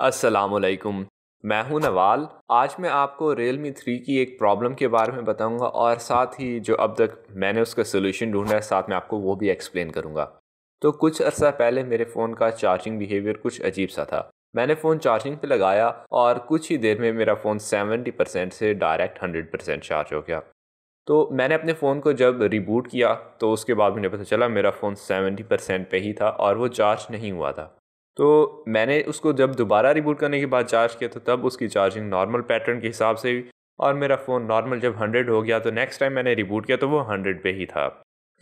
असलकुम मैं हूं नवाल आज मैं आपको रियलमी थ्री की एक प्रॉब्लम के बारे में बताऊंगा और साथ ही जो अब तक मैंने उसका सोल्यूशन ढूंढा है साथ में आपको वो भी एक्सप्लेन करूंगा तो कुछ अर्सा पहले मेरे फ़ोन का चार्जिंग बिहेवियर कुछ अजीब सा था मैंने फ़ोन चार्जिंग पे लगाया और कुछ ही देर में मेरा फ़ोन 70 परसेंट से डायरेक्ट हंड्रेड परसेंट चार्ज हो गया तो मैंने अपने फ़ोन को जब रिबूट किया तो उसके बाद मुझे पता चला मेरा फ़ोन सेवेंटी परसेंट पर ही था और वो चार्ज नहीं हुआ था तो मैंने उसको जब दोबारा रिबूट करने के बाद चार्ज किया तो तब उसकी चार्जिंग नॉर्मल पैटर्न के हिसाब से हुई और मेरा फ़ोन नॉर्मल जब हंड्रेड हो गया तो नेक्स्ट टाइम मैंने रिबूट किया तो वो हंड्रेड पे ही था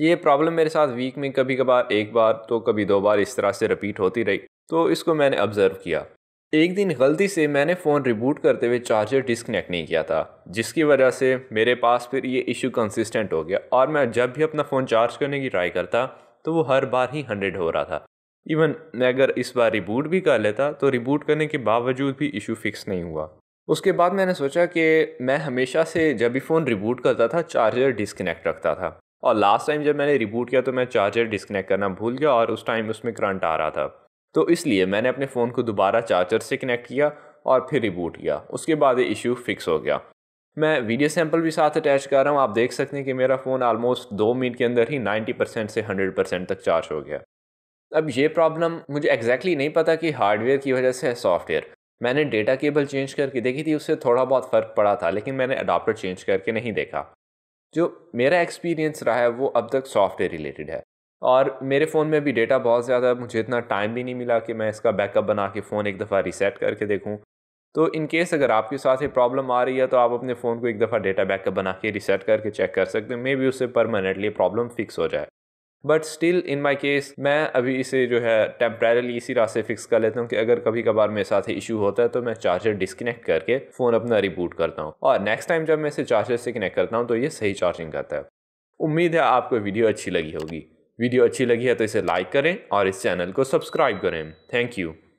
ये प्रॉब्लम मेरे साथ वीक में कभी कभार एक बार तो कभी दो बार इस तरह से रिपीट होती रही तो इसको मैंने ऑब्ज़र्व किया एक दिन गलती से मैंने फ़ोन रिबूट करते हुए चार्जर डिस्कनेक्ट नहीं किया था जिसकी वजह से मेरे पास फिर ये इशू कंसिस्टेंट हो गया और मैं जब भी अपना फ़ोन चार्ज करने की ट्राई करता तो वो हर बार ही हंड्रेड हो रहा था इवन मैं अगर इस बार रिबूट भी कर लेता तो रिबूट करने के बावजूद भी इशू फिक्स नहीं हुआ उसके बाद मैंने सोचा कि मैं हमेशा से जब भी फ़ोन रिबूट करता था चार्जर डिस्कनेक्ट रखता था और लास्ट टाइम जब मैंने रिबूट किया तो मैं चार्जर डिस्कनेक्ट करना भूल गया और उस टाइम उसमें करंट आ रहा था तो इसलिए मैंने अपने फ़ोन को दोबारा चार्जर से कनेक्ट किया और फिर रिबूट किया उसके बाद ये इशू फिक्स हो गया मैं वीडियो सैंपल भी साथ अटैच कर रहा हूँ आप देख सकते हैं कि मेरा फ़ोन आलमोस्ट दो मिनट के अंदर ही 90 परसेंट से 100 परसेंट तक चार्ज हो गया अब ये प्रॉब्लम मुझे एग्जैक्टली exactly नहीं पता कि हार्डवेयर की वजह से है सॉफ्टवेयर मैंने डेटा केबल चेंज करके देखी थी उससे थोड़ा बहुत फ़र्क पड़ा था लेकिन मैंने अडाप्टर चेंज करके नहीं देखा जो मेरा एक्सपीरियंस रहा है वो अब तक सॉफ्टवेयर रिलेटेड है और मेरे फ़ोन में भी डेटा बहुत ज़्यादा मुझे इतना टाइम भी नहीं मिला कि मैं इसका बैकअप बना के फ़ोन एक दफ़ा रीसेट करके देखूँ तो इन केस अगर आपके साथ ये प्रॉब्लम आ रही है तो आप अपने फ़ोन को एक दफ़ा डेटा बैकअप बना के रीसेट करके चेक कर सकते हैं मे बी उससे परमानेंटली प्रॉब्लम फिक्स हो जाए but still in my case मैं अभी इसे जो है टेम्प्रेरली इसी रास्ते फिक्स कर लेता हूँ कि अगर कभी कभार मेरे साथ इशू होता है तो मैं चार्जर डिसकनेक्ट करके फ़ोन अपना रिबूट करता हूँ और नेक्स्ट टाइम जब मैं इसे चार्जर से कनेक्ट करता हूँ तो ये सही चार्जिंग करता है उम्मीद है आपको वीडियो अच्छी लगी होगी वीडियो अच्छी लगी है तो इसे लाइक करें और इस चैनल को सब्सक्राइब करें थैंक यू